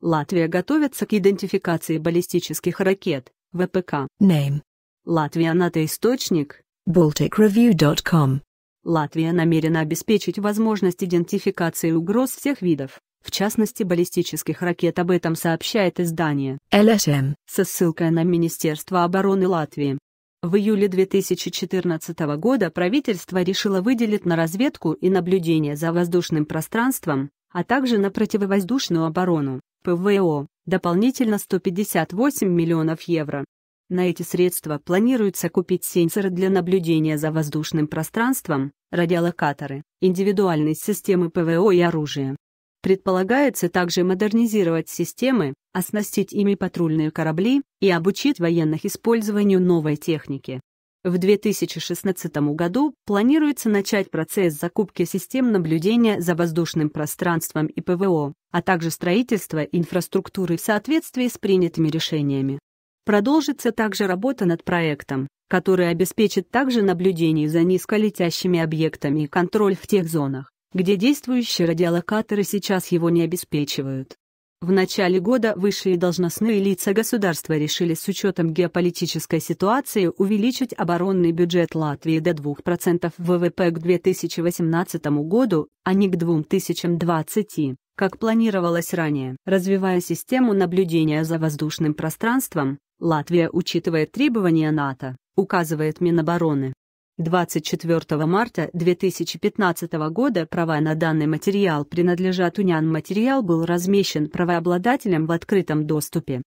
Латвия готовится к идентификации баллистических ракет, ВПК. Name. Латвия НАТО источник. BalticReview.com. Латвия намерена обеспечить возможность идентификации угроз всех видов, в частности баллистических ракет об этом сообщает издание LSM со ссылкой на Министерство обороны Латвии. В июле 2014 года правительство решило выделить на разведку и наблюдение за воздушным пространством, а также на противовоздушную оборону ПВО, дополнительно 158 миллионов евро. На эти средства планируется купить сенсоры для наблюдения за воздушным пространством, радиолокаторы, индивидуальные системы ПВО и оружие. Предполагается также модернизировать системы, оснастить ими патрульные корабли и обучить военных использованию новой техники. В 2016 году планируется начать процесс закупки систем наблюдения за воздушным пространством и ПВО, а также строительство инфраструктуры в соответствии с принятыми решениями. Продолжится также работа над проектом, который обеспечит также наблюдение за низколетящими объектами и контроль в тех зонах, где действующие радиолокаторы сейчас его не обеспечивают. В начале года высшие должностные лица государства решили с учетом геополитической ситуации увеличить оборонный бюджет Латвии до 2% ВВП к 2018 году, а не к 2020, как планировалось ранее. Развивая систему наблюдения за воздушным пространством, Латвия учитывает требования НАТО, указывает Минобороны. 24 марта 2015 года права на данный материал принадлежат Унян. Материал был размещен правообладателем в открытом доступе.